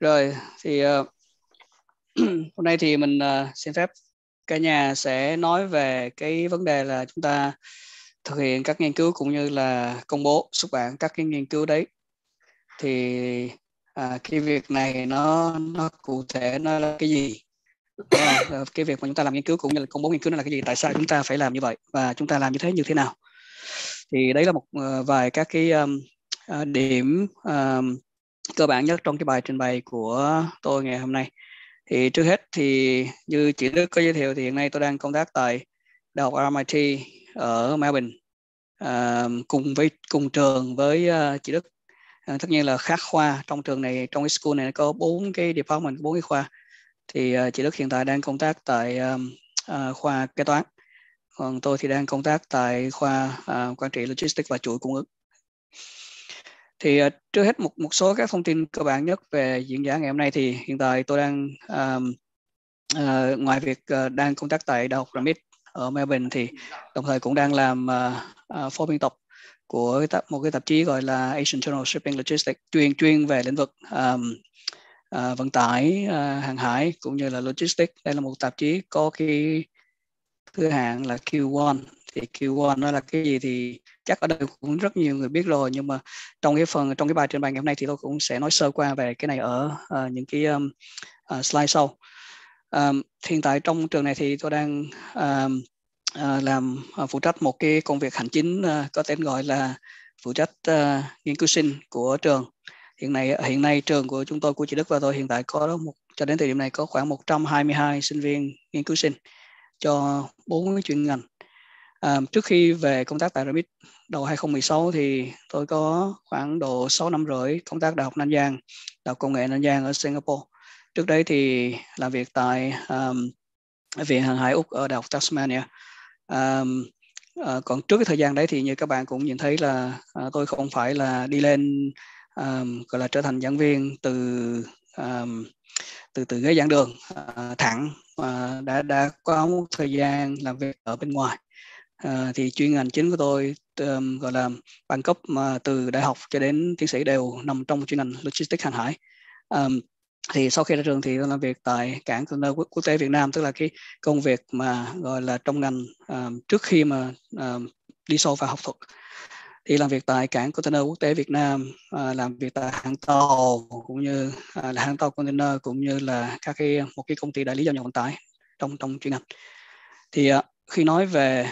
Rồi thì uh, hôm nay thì mình uh, xin phép cả nhà sẽ nói về cái vấn đề là chúng ta thực hiện các nghiên cứu cũng như là công bố xuất bản các cái nghiên cứu đấy. Thì uh, cái việc này nó nó cụ thể nó là cái gì? Là ờ, cái việc mà chúng ta làm nghiên cứu cũng như là công bố nghiên cứu nó là cái gì? Tại sao chúng ta phải làm như vậy và chúng ta làm như thế như thế nào? Thì đấy là một uh, vài các cái um, uh, điểm um, cơ bản nhất trong cái bài trình bày của tôi ngày hôm nay. Thì trước hết thì như chị Đức có giới thiệu thì hiện nay tôi đang công tác tại Đại học RMIT ở Melbourne à, cùng với cùng trường với uh, chị Đức. À, tất nhiên là khác khoa trong trường này trong cái school này có bốn cái department bốn cái khoa. Thì uh, chị Đức hiện tại đang công tác tại um, uh, khoa kế toán. Còn tôi thì đang công tác tại khoa uh, quản trị logistics và chuỗi cung ứng thì ờ, trước hết một một số các thông tin cơ bản nhất về diễn giả ngày hôm nay thì hiện tại tôi đang um, uh, ngoài việc uh, đang công tác tại đại học Ramit ở Melbourne thì đồng thời cũng đang làm uh, uh, phó biên tập của tập, một cái tạp chí gọi là Asian Journal Shipping Logistics chuyên chuyên về lĩnh vực um, uh, vận tải uh, hàng hải cũng như là logistics đây là một tạp chí có cái thứ hạng là Q1 thì Q1 nó là cái gì thì chắc ở đây cũng rất nhiều người biết rồi nhưng mà trong cái phần trong cái bài trình bày ngày hôm nay thì tôi cũng sẽ nói sơ qua về cái này ở uh, những cái um, uh, slide sau um, hiện tại trong trường này thì tôi đang um, uh, làm uh, phụ trách một cái công việc hành chính uh, có tên gọi là phụ trách uh, nghiên cứu sinh của trường hiện nay hiện nay trường của chúng tôi của chị Đức và tôi hiện tại có một cho đến thời điểm này có khoảng 122 sinh viên nghiên cứu sinh cho bốn cái chuyên ngành À, trước khi về công tác tại Remit đầu 2016 thì tôi có khoảng độ 6 năm rưỡi công tác Đại học Nan Giang, Đại học Công nghệ Nan Giang ở Singapore. Trước đấy thì làm việc tại um, Viện Hàng hải Úc ở Đại học Tasmania. Um, uh, còn trước cái thời gian đấy thì như các bạn cũng nhìn thấy là uh, tôi không phải là đi lên um, gọi là trở thành giảng viên từ um, từ từ ghế giảng đường uh, thẳng uh, đã đã có một thời gian làm việc ở bên ngoài À, thì chuyên ngành chính của tôi um, gọi là bằng cấp mà ờ, từ đại học cho đến tiến sĩ đều nằm trong chuyên ngành logistics hàng hải um, thì sau khi ra trường thì tôi làm việc tại cảng container quốc, tế Việt Nam tức là cái công việc mà gọi là trong ngành um, trước khi mà um, đi sâu vào học thuật thì làm việc tại cảng container quốc tế Việt Nam à, làm việc tại hãng tàu cũng như à, là hãng tàu container cũng như là các cái một cái công ty đại lý giao nhận vận tải trong trong chuyên ngành thì à, khi nói về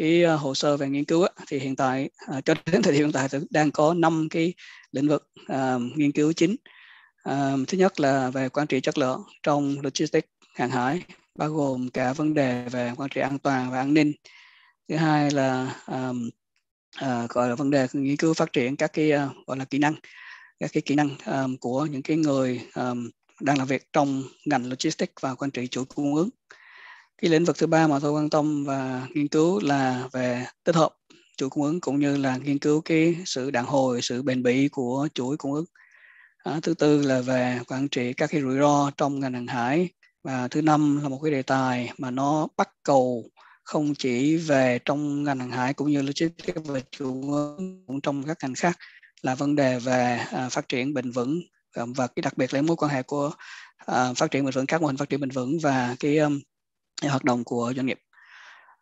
cái ờ, hồ sơ về nghiên cứu thì hiện tại ờ, cho đến thời điểm hiện tại thì đang có 5 cái lĩnh vực ờ, nghiên cứu chính thứ nhất là về quản trị chất lượng trong logistics hàng hải bao gồm cả vấn đề về quản trị an toàn và an ninh thứ hai là gọi là vấn đề nghiên cứu phát triển các cái gọi là kỹ năng các cái kỹ năng của những cái người đang làm việc trong ngành logistics và quản trị chuỗi cung ứng cái lĩnh vực thứ ba mà tôi quan tâm và nghiên cứu là về tích hợp chuỗi cung ứng cũng như là nghiên cứu cái sự đàn hồi sự bền bỉ của chuỗi cung ứng à, thứ tư là về quản trị các cái rủi ro trong ngành hàng hải và thứ năm là một cái đề tài mà nó bắt cầu không chỉ về trong ngành hàng hải cũng như logistics và chuỗi cũng trong các ngành khác là vấn đề về à, phát triển bền vững và cái đặc biệt là mối quan hệ của à, phát triển bền vững các mô hình phát triển bền vững và cái um, hoạt động của doanh nghiệp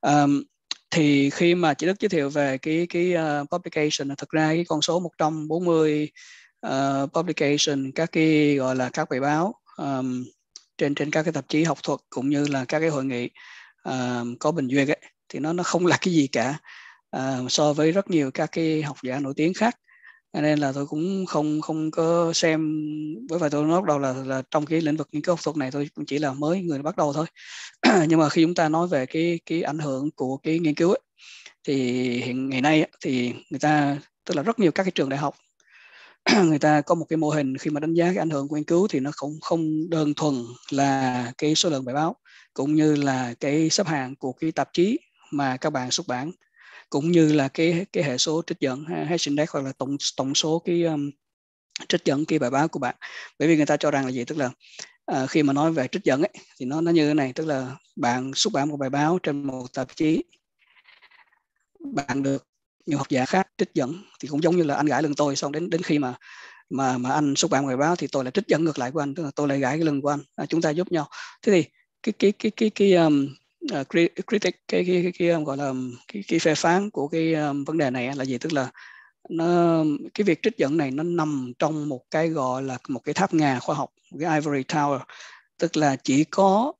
um, thì khi mà chị Đức giới thiệu về cái cái uh, publication thực ra cái con số 140 uh, ờ, publication các cái gọi là các bài báo um, trên trên các cái tạp chí học thuật cũng như là các cái hội nghị um, có bình duyệt ấy, thì nó nó không là cái gì cả uh, so với rất nhiều các cái học giả nổi tiếng khác nên là tôi cũng không không có xem với vậy tôi nói bắt đầu là là trong cái lĩnh vực nghiên cứu học thuật này tôi cũng chỉ là mới người bắt đầu thôi nhưng mà khi chúng ta nói về cái cái ảnh hưởng của cái nghiên cứu ấy, thì hiện ngày nay ấy, thì người ta tức là rất nhiều các cái trường đại học người ta có một cái mô hình khi mà đánh giá cái ảnh hưởng của nghiên cứu thì nó không không đơn thuần là cái số lượng bài báo cũng như là cái xếp hạng của cái tạp chí mà các bạn xuất bản cũng như là cái cái hệ số trích dẫn hash index hoặc là tổng tổng số cái um, trích dẫn cái bài báo của bạn bởi vì người ta cho rằng là gì tức là à, khi mà nói về trích dẫn ấy, thì nó nó như thế này tức là bạn xuất bản một bài báo trên một tạp chí bạn được nhiều học giả khác trích dẫn thì cũng giống như là anh gãi lưng tôi xong đến đến khi mà mà mà anh xuất bản bài báo thì tôi lại trích dẫn ngược lại của anh tức là tôi lại gãi cái lưng của anh à, chúng ta giúp nhau thế thì cái cái cái cái cái um, uh, critic cái cái cái, cái um, gọi là um, cái, cái phê phán của cái um, vấn đề này là gì tức là nó um, cái việc trích dẫn này nó nằm trong một cái gọi là một cái tháp ngà khoa học cái ivory tower tức là chỉ có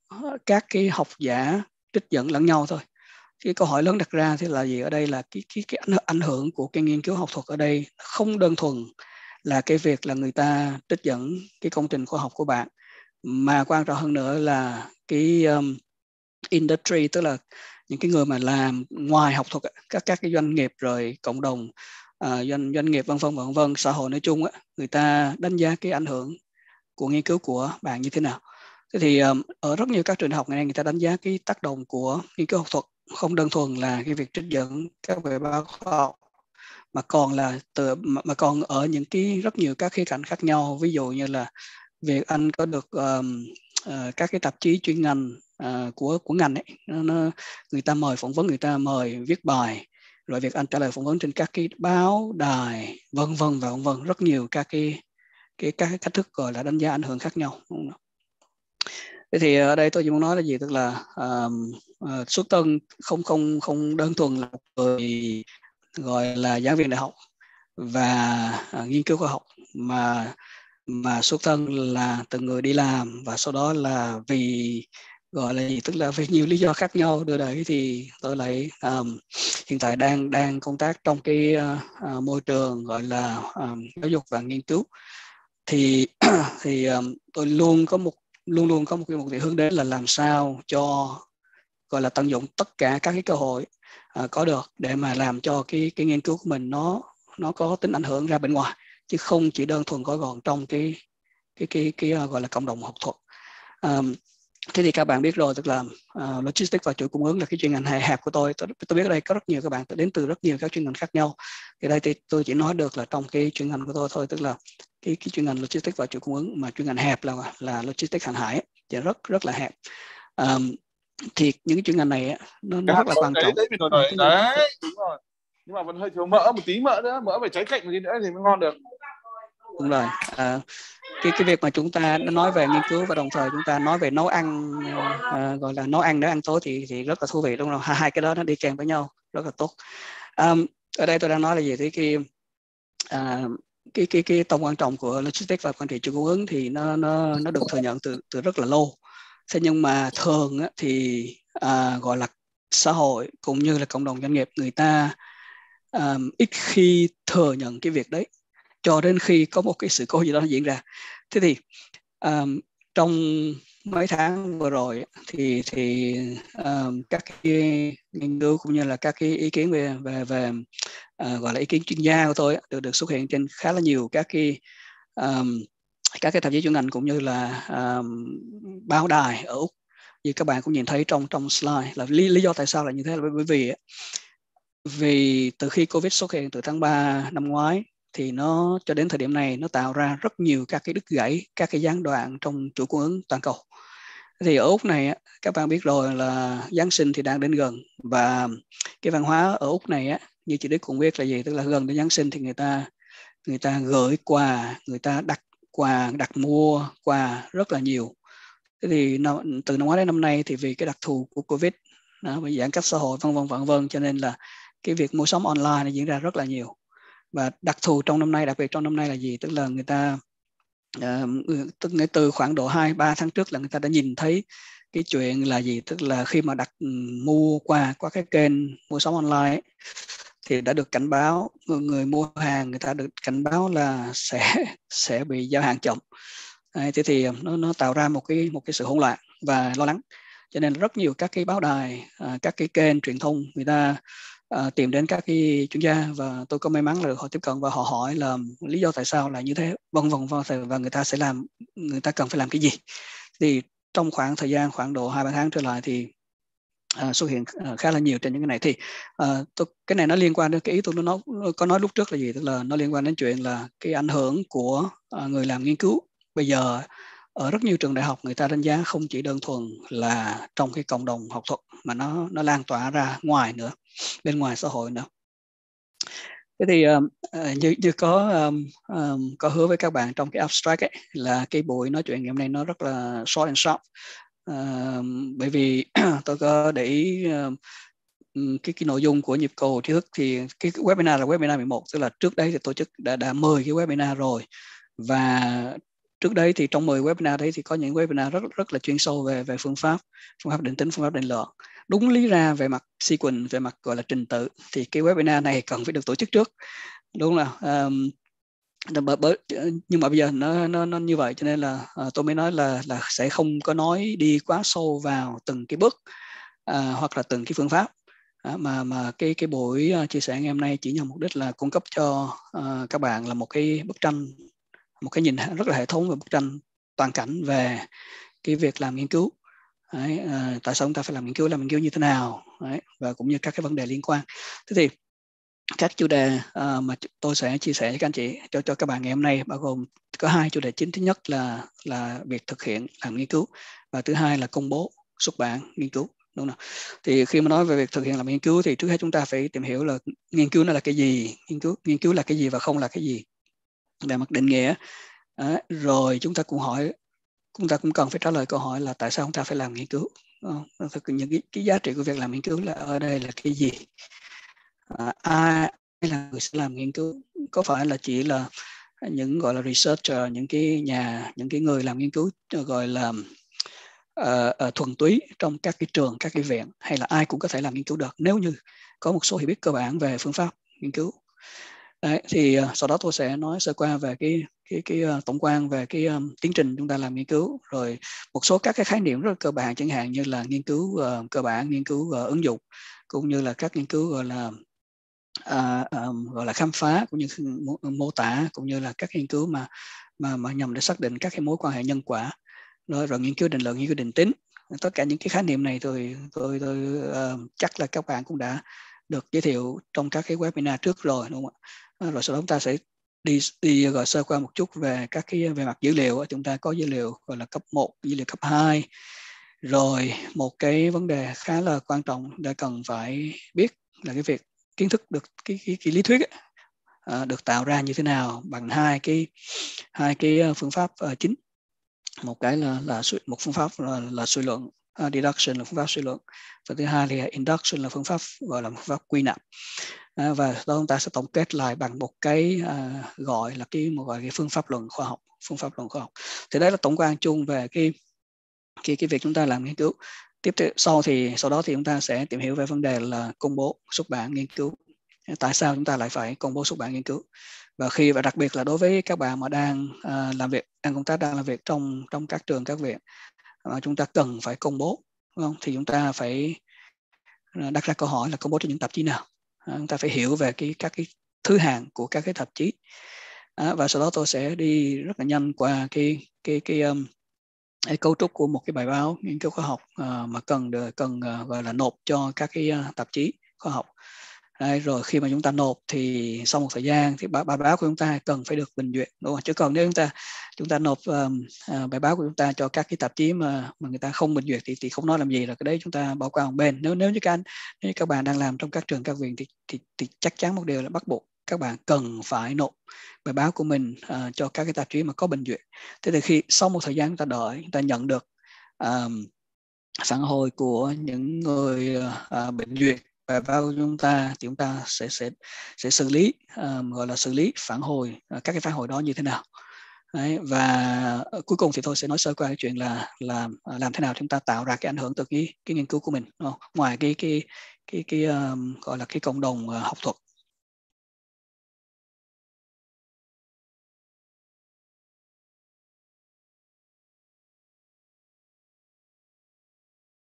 các cái học giả trích dẫn lẫn nhau thôi cái câu hỏi lớn đặt ra thì là gì ở đây là cái cái cái ảnh hưởng của cái nghiên cứu học thuật ở đây không đơn thuần là cái việc là người ta trích dẫn cái công trình khoa học của bạn mà quan trọng hơn nữa là cái um, industry tức là những cái người mà làm ngoài học thuật các các cái doanh nghiệp rồi cộng đồng uh, doanh doanh nghiệp vân vân vân vân xã hội nói chung á người ta đánh giá cái ảnh hưởng của nghiên cứu của bạn như thế nào thế thì um, ở rất nhiều các trường học ngày nay người ta đánh giá cái tác động của nghiên cứu học thuật không đơn thuần là cái việc trích dẫn các bài báo khoa học mà còn là từ mà, còn ở những cái rất nhiều các khía cạnh khác nhau ví dụ như là việc anh có được um, Ờ, các cái tạp chí chuyên ngành uh, của của ngành ấy nó, nó người ta mời phỏng vấn người ta mời viết bài rồi việc anh trả lời phỏng vấn trên các cái báo đài vân vân và vân vân rất nhiều các cái cái các cái cách thức gọi là đánh giá ảnh hưởng khác nhau thế thì ở đây tôi chỉ muốn nói là gì tức là um, uh, xuất tân không không không đơn thuần là người gọi là giáo viên đại học và uh, nghiên cứu khoa học mà mà xuất thân là từng người đi làm và sau đó là vì gọi là gì tức là vì nhiều lý do khác nhau đưa đấy thì tôi lại um, hiện tại đang đang công tác trong cái uh, môi trường gọi là um, giáo dục và nghiên cứu thì thì um, tôi luôn có một luôn luôn có một cái mục tiêu hướng đến là làm sao cho gọi là tận dụng tất cả các cái cơ hội uh, có được để mà làm cho cái cái nghiên cứu của mình nó nó có tính ảnh hưởng ra bên ngoài chứ không chỉ đơn thuần gói gọn trong cái cái cái cái, cái ờ, gọi là cộng đồng học thuật um, thế thì các bạn biết rồi tức là uh, logistics và chuỗi cung ứng là cái chuyên ngành hề hẹp của tôi. tôi tôi biết ở đây có rất nhiều các bạn đến từ rất nhiều các chuyên ngành khác nhau thì đây thì tôi chỉ nói được là trong cái chuyên ngành của tôi thôi tức là cái cái chuyên ngành logistics và chuỗi cung ứng mà chuyên ngành hẹp là là logistics hàng hải thì rất rất là hẹp um, thì những cái chuyên ngành này nó, nó rất là quan trọng đấy, đúng rồi nhưng mà vẫn hơi thiếu mỡ một tí mỡ nữa mỡ phải cháy cạnh một tí nữa thì mới ngon được đúng rồi à, cái cái việc mà chúng ta nói về nghiên cứu và đồng thời chúng ta nói về nấu ăn à, gọi là nấu ăn để ăn tối thì thì rất là thú vị đúng không hai cái đó nó đi kèm với nhau rất là tốt à, ở đây tôi đang nói là gì thì cái à, cái cái cái tầm quan trọng của logistics và quản trị chuỗi cung ứng thì nó nó nó được thừa nhận từ từ rất là lâu thế nhưng mà thường á, thì à, gọi là xã hội cũng như là cộng đồng doanh nghiệp người ta um, ít khi thừa nhận cái việc đấy cho đến khi có một cái sự cố gì đó diễn ra thế thì um, trong mấy tháng vừa rồi thì thì um, các cái nghiên cứu cũng như là các cái ý kiến về về về uh, gọi là ý kiến chuyên gia của tôi được được xuất hiện trên khá là nhiều các cái um, các cái tạp chí chuyên ngành cũng như là um, báo đài ở úc như các bạn cũng nhìn thấy trong trong slide là lý lý do tại sao là như thế là bởi vì vì từ khi Covid xuất hiện từ tháng 3 năm ngoái thì nó cho đến thời điểm này nó tạo ra rất nhiều các cái đứt gãy, các cái gián đoạn trong chuỗi cung ứng toàn cầu. Thì ở Úc này các bạn biết rồi là Giáng sinh thì đang đến gần và cái văn hóa ở Úc này á như chị Đức cũng biết là gì tức là gần đến Giáng sinh thì người ta người ta gửi quà, người ta đặt quà, đặt mua quà rất là nhiều. Thế thì từ năm ngoái đến năm nay thì vì cái đặc thù của Covid đó, giãn cách xã hội vân vân vân vân cho nên là cái việc mua sắm online này diễn ra rất là nhiều và đặc thù trong năm nay đặc biệt trong năm nay là gì tức là người ta uh, tức là từ khoảng độ 2 3 tháng trước là người ta đã nhìn thấy cái chuyện là gì tức là khi mà đặt mua qua qua cái kênh mua sắm online thì đã được cảnh báo người mua hàng người ta được cảnh báo là sẽ sẽ bị giao hàng chậm Đấy, thế thì nó nó tạo ra một cái một cái sự hỗn loạn và lo lắng cho nên rất nhiều các cái báo đài ờ, các cái kênh truyền thông người ta uh, tìm đến các cái chuyên gia và tôi có may mắn là được họ tiếp cận và họ hỏi là lý do tại sao là như thế vân vân vân và người ta sẽ làm người ta cần phải làm cái gì thì trong khoảng thời gian khoảng độ hai ba tháng trở lại thì uh, xuất hiện à, khá là nhiều trên những cái này thì uh, tôi, cái này nó liên quan đến cái ý tôi nó nói, có nói lúc trước là gì tức là nó liên quan đến chuyện là cái ảnh hưởng của uh, người làm nghiên cứu bây giờ ở rất nhiều trường đại học người ta đánh giá không chỉ đơn thuần là trong cái cộng đồng học thuật mà nó nó lan tỏa ra ngoài nữa bên ngoài xã hội nữa thế thì ờ, ờ, như như có có hứa với các bạn trong cái abstract ấy, là cái buổi nói chuyện ngày hôm nay nó rất là short and sharp bởi vì tôi có để ý cái, cái nội dung của nhịp cầu trí thức thì cái webinar là webinar 11 tức là trước đấy thì tổ chức đã đã mời cái webinar rồi và trước đấy thì trong 10 webinar đấy thì có những webinar rất rất là chuyên sâu về về phương pháp phương pháp định tính phương pháp định lượng đúng lý ra về mặt sequence về mặt gọi là trình tự thì cái webinar này cần phải được tổ chức trước đúng là um, ờ, nhưng mà bây giờ nó nó, nó như vậy cho nên là uh, tôi mới nói là là sẽ không có nói đi quá sâu vào từng cái bước uh, hoặc là từng cái phương pháp uh, mà mà cái cái buổi chia sẻ ngày hôm nay chỉ nhằm mục đích là cung cấp cho uh, các bạn là một cái bức tranh một cái nhìn rất là hệ thống về bức tranh toàn cảnh về cái việc làm nghiên cứu Đấy, à, tại sao chúng ta phải làm nghiên cứu làm nghiên cứu như thế nào Đấy, và cũng như các cái vấn đề liên quan thế thì các chủ đề uh, mà tôi sẽ chia sẻ cho các anh chị cho cho các bạn ngày hôm nay bao gồm có hai chủ đề chính thứ nhất là là việc thực hiện làm nghiên cứu và thứ hai là công bố xuất bản nghiên cứu đúng không thì khi mà nói về việc thực hiện làm nghiên cứu thì trước hết chúng ta phải tìm hiểu là nghiên cứu nó là cái gì nghiên cứu nghiên cứu là cái gì và không là cái gì về mặt định nghĩa à, rồi chúng ta cũng hỏi chúng ta cũng cần phải trả lời câu hỏi là tại sao chúng ta phải làm nghiên cứu ờ, thực những cái, cái giá trị của việc làm nghiên cứu là ở đây là cái gì à, ai là người sẽ làm nghiên cứu có phải là chỉ là những gọi là researcher những cái nhà những cái người làm nghiên cứu ờ, gọi là uh, uh, thuần túy trong các cái trường các cái viện hay là ai cũng có thể làm nghiên cứu được nếu như có một số hiểu biết cơ bản về phương pháp nghiên cứu Đấy, thì uh, sau đó tôi sẽ nói sơ qua về cái cái cái ờ, tổng quan về cái um, tiến trình chúng ta làm nghiên cứu rồi một số các cái khái niệm rất cơ bản chẳng hạn như là nghiên cứu uh, cơ bản nghiên cứu uh, ứng dụng cũng như là các nghiên cứu gọi là uh, um, gọi là khám phá cũng như mô tả cũng như là các nghiên cứu mà mà mà nhằm để xác định các cái mối quan hệ nhân quả rồi, rồi nghiên cứu định lượng nghiên cứu định tính tất cả những cái khái niệm này tôi tôi tôi uh, chắc là các bạn cũng đã được giới thiệu trong các cái webinar trước rồi đúng không ạ rồi sau đó chúng ta sẽ đi đi gọi sơ qua một chút về các cái về mặt dữ liệu chúng ta có dữ liệu gọi là cấp 1, dữ liệu cấp 2 rồi một cái vấn đề khá là quan trọng đã cần phải biết là cái việc kiến thức được cái, cái, cái lý thuyết ấy, à, được tạo ra như thế nào bằng hai cái hai cái ờ, phương pháp à, chính một cái là là một phương pháp là, là suy luận uh, deduction là phương pháp suy luận và thứ hai thì induction là phương pháp gọi là phương pháp quy nạp uh, và đó chúng ta sẽ tổng kết lại bằng một cái uh, gọi là cái một gọi là cái phương pháp luận khoa học phương pháp luận khoa học thì đấy là tổng quan chung về cái cái cái việc chúng ta làm nghiên cứu tiếp theo sau thì sau đó thì chúng ta sẽ tìm hiểu về vấn đề là công bố xuất bản nghiên cứu tại sao chúng ta lại phải công bố xuất bản nghiên cứu và khi và đặc biệt là đối với các bạn mà đang uh, làm việc đang công tác đang làm việc trong trong các trường các viện uh, chúng ta cần phải công bố đúng không thì chúng ta phải à, đặt ra câu hỏi là công bố cho những tạp chí nào à, chúng ta phải hiểu về cái các cái thứ hạng của các cái tạp chí à, và sau đó tôi sẽ đi rất là nhanh qua cái cái cái um, cái cấu trúc của một cái bài báo nghiên cứu khoa học uh, mà cần được cần uh, gọi là nộp cho các cái uh, tạp chí khoa học Đấy, rồi khi mà chúng ta nộp thì sau một thời gian thì bài, báo của chúng ta cần phải được bình duyệt đúng không? chứ còn nếu chúng ta chúng ta nộp um, uh, bài báo của chúng ta cho các cái tạp chí mà mà người ta không bình duyệt thì thì không nói làm gì là cái đấy chúng ta bỏ qua một bên nếu nếu như các anh nếu như các bạn đang làm trong các trường các viện thì, thì thì chắc chắn một điều là bắt buộc các bạn cần phải nộp bài báo của mình uh, cho các cái tạp chí mà có bình duyệt thế thì khi sau một thời gian chúng ta đợi chúng ta nhận được um, phản hồi của những người uh, bệnh duyệt và bao chúng ta thì chúng ta sẽ sẽ sẽ xử lý um, gọi là xử lý phản hồi ờ, các cái phản hồi đó như thế nào Đấy, và ờ, cuối cùng thì tôi sẽ nói sơ qua cái chuyện là làm à, làm thế nào chúng ta tạo ra cái ảnh hưởng từ cái cái nghiên cứu của mình đúng không? ngoài cái cái cái cái um, gọi là cái cộng đồng học thuật